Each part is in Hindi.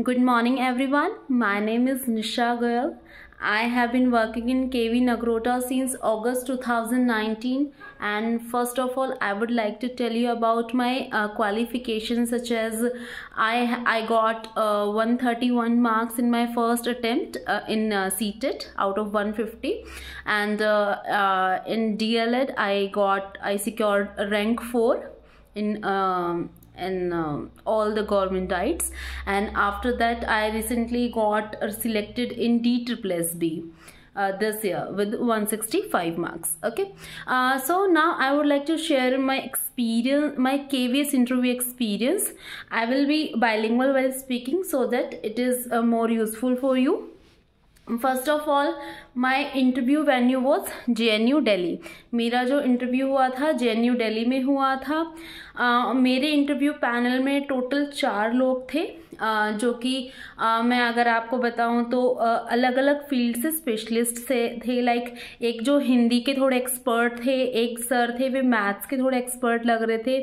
Good morning everyone. My name is Nisha Goyal. I have been working in KV Nagrota since August 2019 and first of all I would like to tell you about my uh, qualifications such as I I got uh, 131 marks in my first attempt uh, in uh, CTET out of 150 and uh, uh, in DLED I got I secured rank 4 in um, and um, all the government diets and after that i recently got selected in DSSB uh, this year with 165 marks okay uh, so now i would like to share my experience my kvs interview experience i will be bilingual while speaking so that it is uh, more useful for you first of all my interview venue was J N U Delhi मेरा जो इंटरव्यू हुआ था जे एन यू डेली में हुआ था आ, मेरे इंटरव्यू पैनल में टोटल चार लोग थे आ, जो कि मैं अगर आपको बताऊं तो आ, अलग अलग फील्ड से स्पेशलिस्ट से थे लाइक एक जो हिंदी के थोड़े एक्सपर्ट थे एक सर थे वे मैथ्स के थोड़े एक्सपर्ट लग रहे थे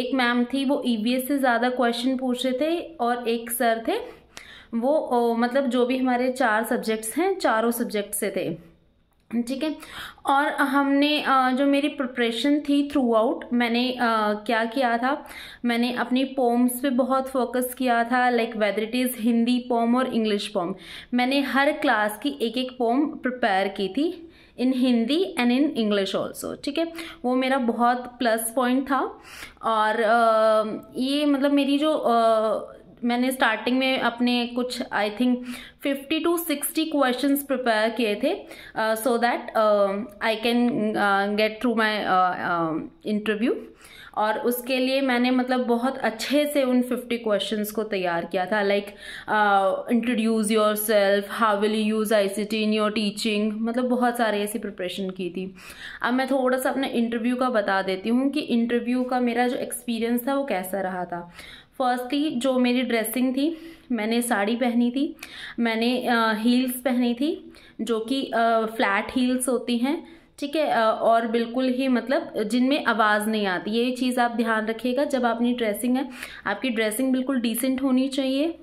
एक मैम थी वो ई e से ज़्यादा क्वेश्चन पूछ रहे थे और एक सर थे वो ओ, मतलब जो भी हमारे चार सब्जेक्ट्स हैं चारों सब्जेक्ट से थे ठीक है और हमने जो मेरी प्रिपरेशन थी थ्रू आउट मैंने क्या किया था मैंने अपनी पोम्स पे बहुत फोकस किया था like whether it is Hindi poem और इंग्लिश पोम मैंने हर क्लास की एक एक पोम प्रिपेयर की थी in Hindi and in English also ठीक है वो मेरा बहुत प्लस पॉइंट था और ये मतलब मेरी जो मैंने स्टार्टिंग में अपने कुछ I think 50 to 60 questions prepare किए थे so that I can get through my interview और उसके लिए मैंने मतलब बहुत अच्छे से उन 50 क्वेश्चंस को तैयार किया था like introduce yourself how will you use I C T in your teaching मतलब बहुत सारे ऐसी प्रिपरेशन की थी अब मैं थोड़ा सा अपने इंटरव्यू का बता देती हूँ कि इंटरव्यू का मेरा जो एक्सपीरियंस था वो कैसा रहा था फर्स्टली जो मेरी ड्रेसिंग थी मैंने साड़ी पहनी थी मैंने हील्स पहनी थी जो कि फ्लैट हील्स होती हैं ठीक है और बिल्कुल ही मतलब जिनमें आवाज़ नहीं आती ये चीज़ आप ध्यान रखिएगा जब आपकी ड्रेसिंग है आपकी ड्रेसिंग बिल्कुल डिसेंट होनी चाहिए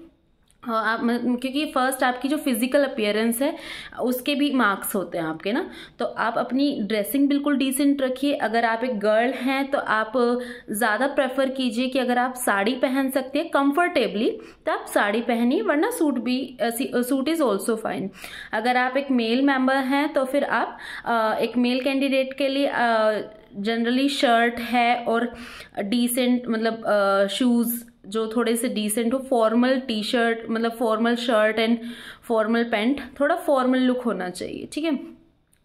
हाँ, आप क्योंकि फर्स्ट आपकी जो फिजिकल अपियरेंस है उसके भी मार्क्स होते हैं आपके ना तो आप अपनी ड्रेसिंग बिल्कुल डिसेंट रखिए अगर आप एक गर्ल हैं तो आप ज़्यादा प्रेफर कीजिए कि अगर आप साड़ी पहन सकते हैं कंफर्टेबली तो आप साड़ी पहनिए वरना सूट भी सूट इज़ ऑल्सो फाइन अगर आप एक मेल मेम्बर हैं तो फिर आप एक मेल कैंडिडेट के लिए जनरली शर्ट है और डिसेंट मतलब शूज़ जो थोड़े से डिसेंट हो फॉर्मल टी शर्ट मतलब formal shirt and formal pant थोड़ा फॉर्मल लुक होना चाहिए ठीक है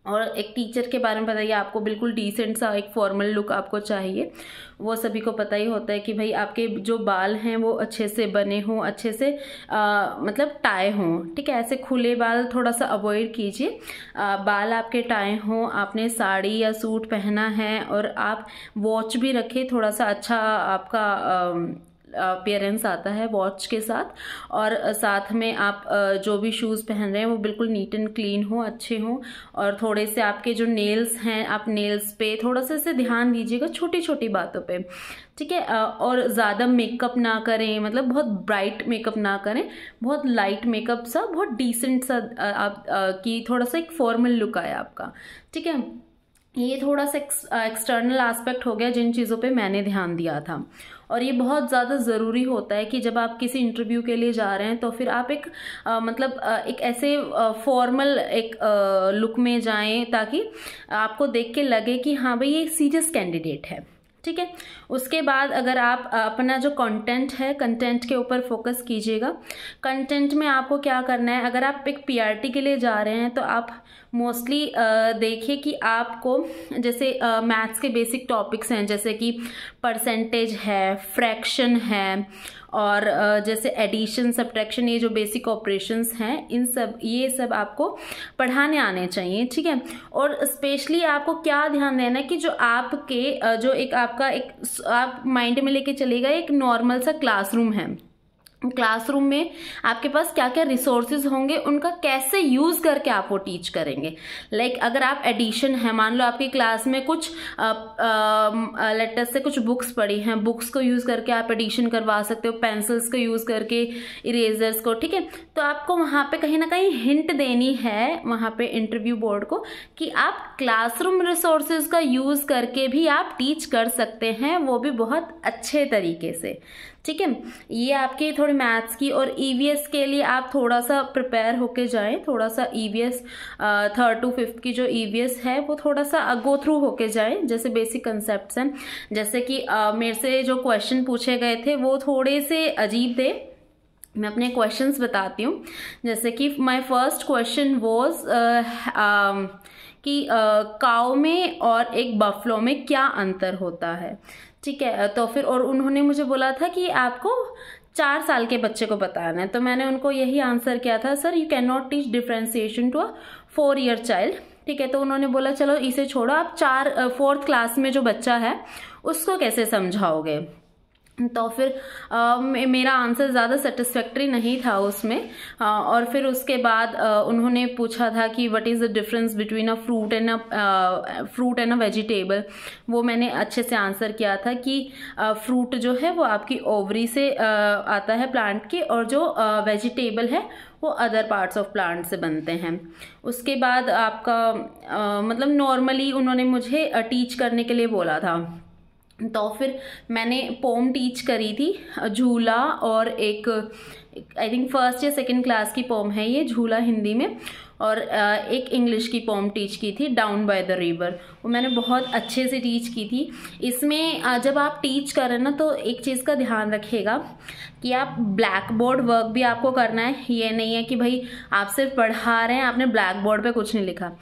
और एक टीचर के बारे में बताइए आपको बिल्कुल डिसेंट सा एक फॉर्मल लुक आपको चाहिए वो सभी को पता ही होता है कि भाई आपके जो बाल हैं वो अच्छे से बने हों अच्छे से आ, मतलब टाए हों ठीक है ऐसे खुले बाल थोड़ा सा अवॉइड कीजिए बाल आपके टाए हों आपने साड़ी या सूट पहना है और आप वॉच भी रखें थोड़ा सा अच्छा आपका आ, अपियरेंस आता है वॉच के साथ और साथ में आप जो भी शूज़ पहन रहे हैं वो बिल्कुल नीट एंड क्लीन हो अच्छे हों और थोड़े से आपके जो नेल्स हैं आप नेल्स पे थोड़ा सा इसे ध्यान दीजिएगा छोटी छोटी बातों पे ठीक है और ज़्यादा मेकअप ना करें मतलब बहुत ब्राइट मेकअप ना करें बहुत लाइट मेकअप सा बहुत डिसेंट सा आप की थोड़ा सा एक फॉर्मल लुक आया आपका ठीक है ये थोड़ा सा एक्सटर्नल एस्पेक्ट हो गया जिन चीज़ों पे मैंने ध्यान दिया था और ये बहुत ज़्यादा ज़रूरी होता है कि जब आप किसी इंटरव्यू के लिए जा रहे हैं तो फिर आप एक आ, मतलब एक ऐसे फॉर्मल एक आ, लुक में जाएं ताकि आपको देख के लगे कि हाँ भाई ये सीरियस कैंडिडेट है ठीक है उसके बाद अगर आप अपना जो कंटेंट है कंटेंट के ऊपर फोकस कीजिएगा कंटेंट में आपको क्या करना है अगर आप एक पीआरटी के लिए जा रहे हैं तो आप मोस्टली देखिए कि आपको जैसे मैथ्स के बेसिक टॉपिक्स हैं जैसे कि परसेंटेज है फ्रैक्शन है और जैसे एडिशन सब्ट्रैक्शन ये जो बेसिक ऑपरेशंस हैं इन सब ये सब आपको पढ़ाने आने चाहिए ठीक है और स्पेशली आपको क्या ध्यान देना है कि जो आपके जो एक आपका एक आप माइंड में लेके चलेगा एक नॉर्मल सा क्लासरूम है क्लासरूम में आपके पास क्या क्या रिसोर्सेज होंगे उनका कैसे यूज करके आप वो टीच करेंगे लाइक like, अगर आप एडिशन है मान लो आपकी क्लास में कुछ लेटर्स से कुछ बुक्स पड़ी हैं बुक्स को यूज करके आप एडिशन करवा सकते हो पेंसिल्स को यूज करके इरेजर्स को ठीक है तो आपको वहाँ पे कहीं ना कहीं हिंट देनी है वहाँ पे इंटरव्यू बोर्ड को कि आप क्लासरूम रिसोर्सेज का यूज करके भी आप टीच कर सकते हैं वो भी बहुत अच्छे तरीके से ठीक है ये आपके थोड़ी मैथ्स की और ईवीएस e के लिए आप थोड़ा सा प्रिपेयर होके जाएं थोड़ा सा ईवीएस थर्ड टू फिफ्थ की जो ईवीएस e है वो थोड़ा सा गो थ्रू होके जाएं जैसे बेसिक कंसेप्ट हैं जैसे कि uh, मेरे से जो क्वेश्चन पूछे गए थे वो थोड़े से अजीब थे मैं अपने क्वेश्चंस बताती हूँ जैसे कि माय फर्स्ट क्वेश्चन वाज कि काओ में और एक बफलो में क्या अंतर होता है ठीक है तो फिर और उन्होंने मुझे बोला था कि आपको चार साल के बच्चे को बताना है तो मैंने उनको यही आंसर किया था sir you can not teach differentiation to a four year child ठीक है तो उन्होंने बोला चलो इसे छोड़ो आप चार फोर्थ क्लास में जो बच्चा है उसको कैसे समझाओगे तो फिर आ, मेरा आंसर ज़्यादा सेटिस्फैक्ट्री नहीं था उसमें आ, और फिर उसके बाद आ, उन्होंने पूछा था कि what is the difference between a fruit and a fruit and a vegetable वो मैंने अच्छे से आंसर किया था कि आ, फ्रूट जो है वो आपकी ओवरी से आ, आता है प्लांट के और जो आ, वेजिटेबल है वो अदर पार्ट्स ऑफ प्लांट से बनते हैं उसके बाद आपका आ, मतलब नॉर्मली उन्होंने मुझे टीच करने के लिए बोला था तो फिर मैंने पोम टीच करी थी झूला और एक आई थिंक फर्स्ट या सेकंड क्लास की पोम है ये झूला हिंदी में और एक इंग्लिश की पोम टीच की थी डाउन बाय द रिवर वो मैंने बहुत अच्छे से टीच की थी इसमें जब आप टीच करें ना तो एक चीज़ का ध्यान रखिएगा कि आप ब्लैक बोर्ड वर्क भी आपको करना है ये नहीं है कि भाई आप सिर्फ पढ़ा रहे हैं आपने ब्लैक बोर्ड पर कुछ नहीं लिखा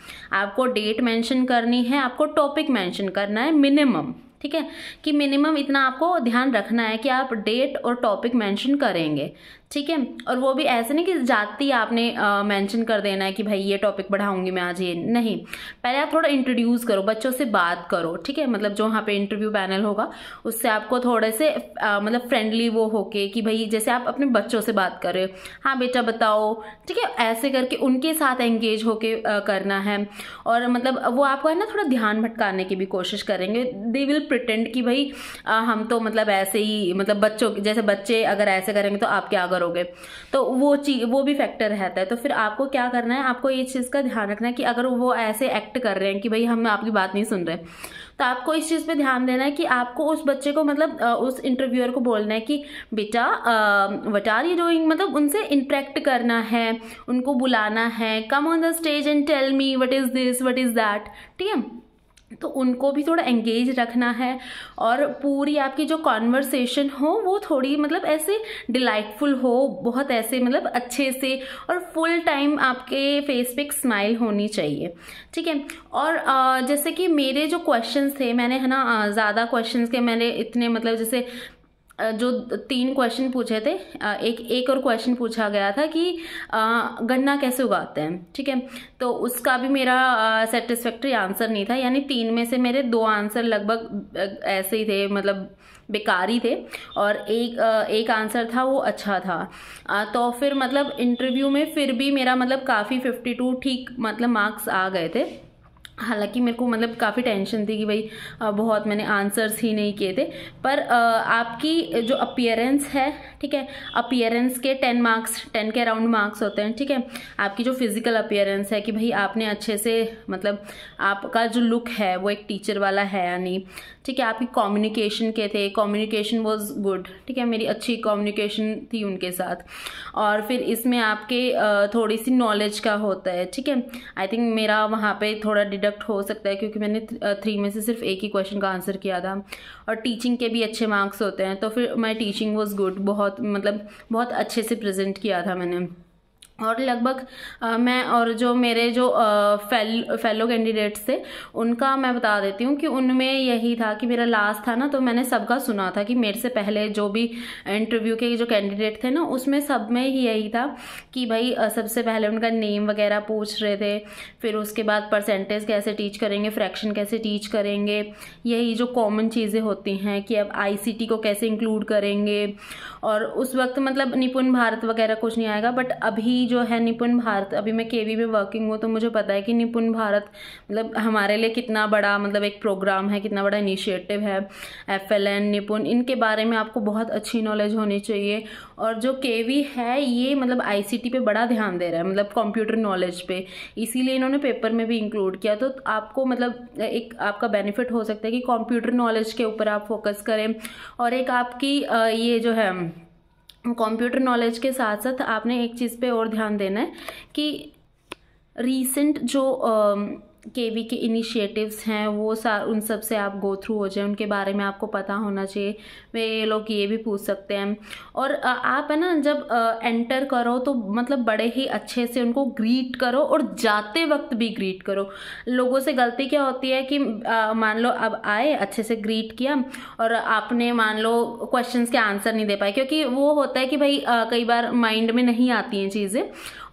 आपको डेट मैंशन करनी है आपको टॉपिक मैंशन करना है मिनिमम ठीक है कि मिनिमम इतना आपको ध्यान रखना है कि आप डेट और टॉपिक मेंशन करेंगे ठीक है और वो भी ऐसे नहीं कि जाती आपने मेंशन कर देना है कि भाई ये टॉपिक बढ़ाऊंगी मैं आज ये नहीं पहले आप थोड़ा इंट्रोड्यूस करो बच्चों से बात करो ठीक है मतलब जो वहाँ पे इंटरव्यू पैनल होगा उससे आपको थोड़े से आ, मतलब फ्रेंडली वो होके कि भाई जैसे आप अपने बच्चों से बात कर रहे हो हाँ बेटा बताओ ठीक है ऐसे करके उनके साथ एंगेज होके करना है और मतलब वो आपको है ना थोड़ा ध्यान भटकाने की भी कोशिश करेंगे दे विल प्रटेंड कि भाई आ, हम तो मतलब ऐसे ही मतलब बच्चों जैसे बच्चे अगर ऐसे करेंगे तो आपके आगे करोगे तो वो चीज वो भी फैक्टर रहता है तो फिर आपको क्या करना है आपको ये चीज़ का ध्यान रखना है कि अगर वो ऐसे एक्ट कर रहे हैं कि भाई हम आपकी बात नहीं सुन रहे तो आपको इस चीज़ पे ध्यान देना है कि आपको उस बच्चे को मतलब उस इंटरव्यूअर को बोलना है कि बेटा वट आर यू डूइंग मतलब उनसे इंट्रैक्ट करना है उनको बुलाना है come on the stage and tell me what is this what is that ठीक है तो उनको भी थोड़ा एंगेज रखना है और पूरी आपकी जो कॉन्वर्सेशन हो वो थोड़ी मतलब ऐसे डिलाइटफुल हो बहुत ऐसे मतलब अच्छे से और फुल टाइम आपके फेस पे एक स्माइल होनी चाहिए ठीक है और जैसे कि मेरे जो क्वेश्चंस थे मैंने है ना ज़्यादा क्वेश्चंस के मैंने इतने मतलब जैसे जो तीन क्वेश्चन पूछे थे एक एक और क्वेश्चन पूछा गया था कि गन्ना कैसे उगाते हैं ठीक है तो उसका भी मेरा सेटिस्फैक्ट्री आंसर नहीं था यानी तीन में से मेरे दो आंसर लगभग ऐसे ही थे मतलब बेकार ही थे और एक एक आंसर था वो अच्छा था तो फिर मतलब इंटरव्यू में फिर भी मेरा मतलब काफ़ी फिफ्टी टू ठीक मतलब मार्क्स आ गए थे हालांकि मेरे को मतलब काफ़ी टेंशन थी कि भाई बहुत मैंने आंसर्स ही नहीं किए थे पर आपकी जो अपियरेंस है ठीक है अपियरेंस के टेन मार्क्स टेन के अराउंड मार्क्स होते हैं ठीक है आपकी जो फिज़िकल अपियरेंस है कि भाई आपने अच्छे से मतलब आपका जो लुक है वो एक टीचर वाला है या नहीं ठीक है आपकी कम्युनिकेशन के थे कम्युनिकेशन वॉज गुड ठीक है मेरी अच्छी कम्युनिकेशन थी उनके साथ और फिर इसमें आपके थोड़ी सी नॉलेज का होता है ठीक है आई थिंक मेरा वहाँ पे थोड़ा डिडक्ट हो सकता है क्योंकि मैंने थ्री में से सिर्फ एक ही क्वेश्चन का आंसर किया था और टीचिंग के भी अच्छे मार्क्स होते हैं तो फिर माई टीचिंग वॉज गुड बहुत मतलब बहुत अच्छे से प्रजेंट किया था मैंने और लगभग मैं और जो मेरे जो फेल फेलो कैंडिडेट्स थे उनका मैं बता देती हूँ कि उनमें यही था कि मेरा लास्ट था ना तो मैंने सबका सुना था कि मेरे से पहले जो भी इंटरव्यू के जो कैंडिडेट थे ना उसमें सब में ही यही था कि भाई सबसे पहले उनका नेम वगैरह पूछ रहे थे फिर उसके बाद परसेंटेज कैसे टीच करेंगे फ्रैक्शन कैसे टीच करेंगे यही जो कॉमन चीज़ें होती हैं कि अब आई को कैसे इंक्लूड करेंगे और उस वक्त मतलब निपुण भारत वगैरह कुछ नहीं आएगा बट अभी जो है निपुण भारत अभी मैं के में वर्किंग हूँ तो मुझे पता है कि निपुण भारत मतलब हमारे लिए कितना बड़ा मतलब एक प्रोग्राम है कितना बड़ा इनिशिएटिव है एफ एल एन निपुण इनके बारे में आपको बहुत अच्छी नॉलेज होनी चाहिए और जो के है ये मतलब आई पे बड़ा ध्यान दे रहा है मतलब कंप्यूटर नॉलेज पे इसीलिए इन्होंने पेपर में भी इंक्लूड किया तो आपको मतलब एक आपका बेनिफिट हो सकता है कि कंप्यूटर नॉलेज के ऊपर आप फोकस करें और एक आपकी ये जो है कंप्यूटर नॉलेज के साथ साथ आपने एक चीज़ पे और ध्यान देना है कि रीसेंट जो के वी के इनिशिएटिव्स हैं वो सार उन सब से आप गो थ्रू हो जाए उनके बारे में आपको पता होना चाहिए वे लोग ये भी पूछ सकते हैं और आप है ना जब एंटर करो तो मतलब बड़े ही अच्छे से उनको ग्रीट करो और जाते वक्त भी ग्रीट करो लोगों से गलती क्या होती है कि मान लो अब आए अच्छे से ग्रीट किया और आपने मान लो क्वेश्चन के आंसर नहीं दे पाए क्योंकि वो होता है कि भाई कई बार माइंड में नहीं आती हैं चीज़ें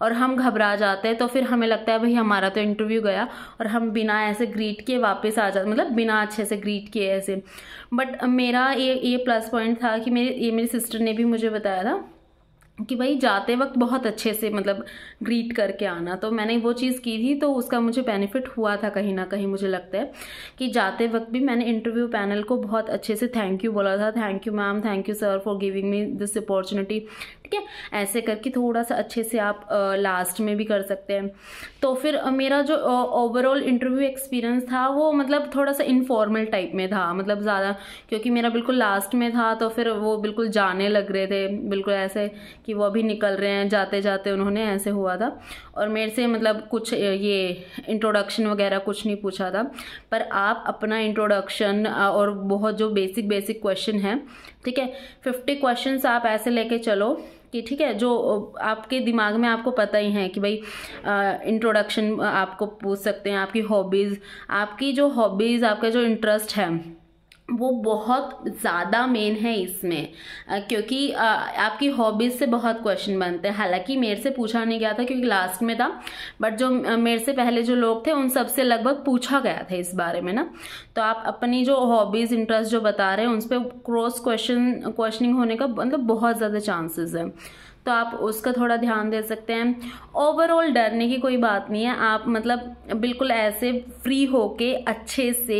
और हम घबरा जाते हैं तो फिर हमें लगता है भाई हमारा तो इंटरव्यू गया और हम बिना ऐसे ग्रीट के वापस आ जाते मतलब बिना अच्छे से ग्रीट किए ऐसे बट मेरा ये ये प्लस पॉइंट था कि मेरी ये मेरी सिस्टर ने भी मुझे बताया था कि भाई जाते वक्त बहुत अच्छे से मतलब ग्रीट करके आना तो मैंने वो चीज़ की थी तो उसका मुझे बेनिफिट हुआ था कहीं ना कहीं मुझे लगता है कि जाते वक्त भी मैंने इंटरव्यू पैनल को बहुत अच्छे से थैंक यू बोला था thank you ma'am thank you sir for giving me this opportunity ठीक है ऐसे करके थोड़ा सा अच्छे से आप लास्ट में भी कर सकते हैं तो फिर मेरा जो ओवरऑल इंटरव्यू एक्सपीरियंस था वो मतलब थोड़ा सा इनफॉर्मल टाइप में था मतलब ज़्यादा क्योंकि मेरा बिल्कुल लास्ट में था तो फिर वो बिल्कुल जाने लग रहे थे बिल्कुल ऐसे कि वो अभी निकल रहे हैं जाते जाते उन्होंने ऐसे हुआ था और मेरे से मतलब कुछ ये इंट्रोडक्शन वगैरह कुछ नहीं पूछा था पर आप अपना इंट्रोडक्शन और बहुत जो बेसिक बेसिक क्वेश्चन हैं ठीक है फिफ्टी क्वेश्चन आप ऐसे लेके चलो कि ठीक है जो आपके दिमाग में आपको पता ही है कि भाई इंट्रोडक्शन आपको पूछ सकते हैं आपकी हॉबीज़ आपकी जो हॉबीज़ आपका जो इंटरेस्ट है वो बहुत ज़्यादा मेन है इसमें क्योंकि आपकी हॉबीज़ से बहुत क्वेश्चन बनते हैं हालांकि मेरे से पूछा नहीं गया था क्योंकि लास्ट में था बट जो मेरे से पहले जो लोग थे उन सबसे लगभग पूछा गया था इस बारे में ना तो आप अपनी जो हॉबीज़ इंटरेस्ट जो बता रहे हैं उन पर क्रॉस क्वेश्चन क्वेश्चनिंग होने का मतलब बहुत ज़्यादा चांसेस है तो आप उसका थोड़ा ध्यान दे सकते हैं ओवरऑल डरने की कोई बात नहीं है आप मतलब बिल्कुल ऐसे फ्री होके अच्छे से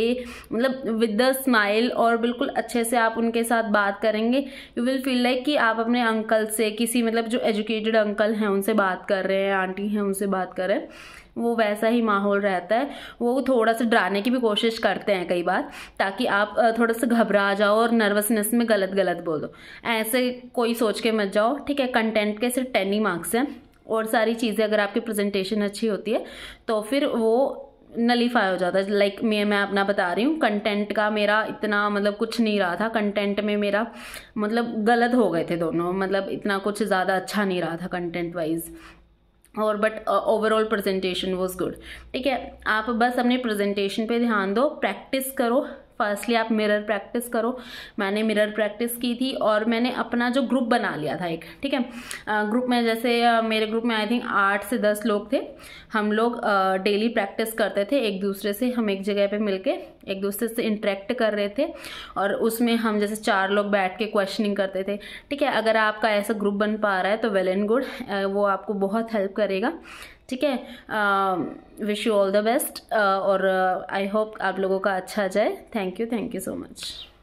मतलब विद द स्माइल और बिल्कुल अच्छे से आप उनके साथ बात करेंगे यू विल फील लाइक कि आप अपने अंकल से किसी मतलब जो एजुकेटेड अंकल हैं उनसे बात कर रहे हैं आंटी हैं उनसे बात कर रहे हैं वो वैसा ही माहौल रहता है वो थोड़ा सा डराने की भी कोशिश करते हैं कई बार ताकि आप थोड़ा सा घबरा जाओ और नर्वसनेस में गलत गलत बोलो ऐसे कोई सोच के मत जाओ ठीक है कंटेंट के सिर्फ टेन ही मार्क्स हैं और सारी चीज़ें अगर आपकी प्रेजेंटेशन अच्छी होती है तो फिर वो नलीफाई हो जाता है लाइक मैं मैं अपना बता रही हूँ कंटेंट का मेरा इतना मतलब कुछ नहीं रहा था कंटेंट में मेरा मतलब गलत हो गए थे दोनों मतलब इतना कुछ ज़्यादा अच्छा नहीं रहा था कंटेंट वाइज और but overall presentation was good ठीक है आप बस अपने प्रेजेंटेशन पे ध्यान दो प्रैक्टिस करो फर्स्टली आप मिरर प्रैक्टिस करो मैंने मिरर प्रैक्टिस की थी और मैंने अपना जो ग्रुप बना लिया था एक ठीक है ग्रुप में जैसे मेरे ग्रुप में आई थिंक आठ से दस लोग थे हम लोग डेली प्रैक्टिस करते थे एक दूसरे से हम एक जगह पे मिलके एक दूसरे से इंटरेक्ट कर रहे थे और उसमें हम जैसे चार लोग बैठ के क्वेश्चनिंग करते थे ठीक है अगर आपका ऐसा ग्रुप बन पा रहा है तो वेल एंड गुड वो आपको बहुत हेल्प करेगा ठीक है wish you all the best और आई uh, होप आप लोगों का अच्छा जाए thank you thank you so much